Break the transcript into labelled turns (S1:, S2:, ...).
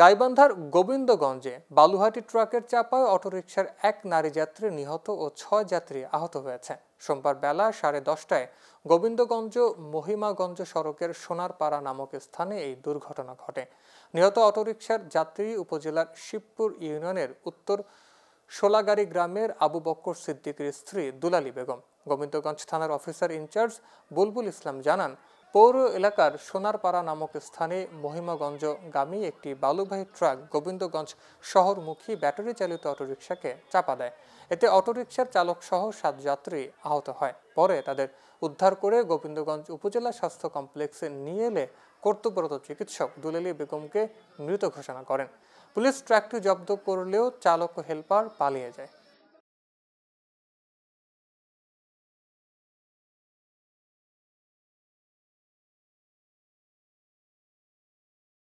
S1: গাইবান্ধার গোবিন্দগঞ্জে বালুহাটি ট্রাকের চাপায় অটোরিকশার এক নারী যাত্রী নিহত ও ছয় যাত্রী আহত হয়েছে সোমবার বেলা সাড়ে দশটায় গোবিন্দগঞ্জ মহিমাগঞ্জ সড়কের সোনারপাড়া নামক স্থানে এই দুর্ঘটনা ঘটে নিহত অটোরিকশার যাত্রী উপজেলার শিবপুর ইউনিয়নের উত্তর সোলাগাড়ি গ্রামের আবু বক্কর সিদ্দিকের স্ত্রী দুলালী বেগম গোবিন্দগঞ্জ থানার অফিসার ইনচার্জ বুলবুল ইসলাম জানান পৌর এলাকার সোনারপাড়া নামক স্থানে মহিমাগঞ্জ গামী একটি বালুবাহী ট্রাক গোবিন্দগঞ্জ শহরমুখী ব্যাটারি চালিত অটোরিকশাকে চাপা দেয় এতে অটোরিকশার চালক সহ সাত যাত্রী আহত হয় পরে তাদের উদ্ধার করে গোবিন্দগঞ্জ উপজেলা স্বাস্থ্য কমপ্লেক্সে নিয়ে এলে কর্তব্যরত চিকিৎসক দুলেলি বেগমকে মৃত ঘোষণা করেন পুলিশ ট্রাকটি জব্দ করলেও চালক ও হেলপার পালিয়ে যায়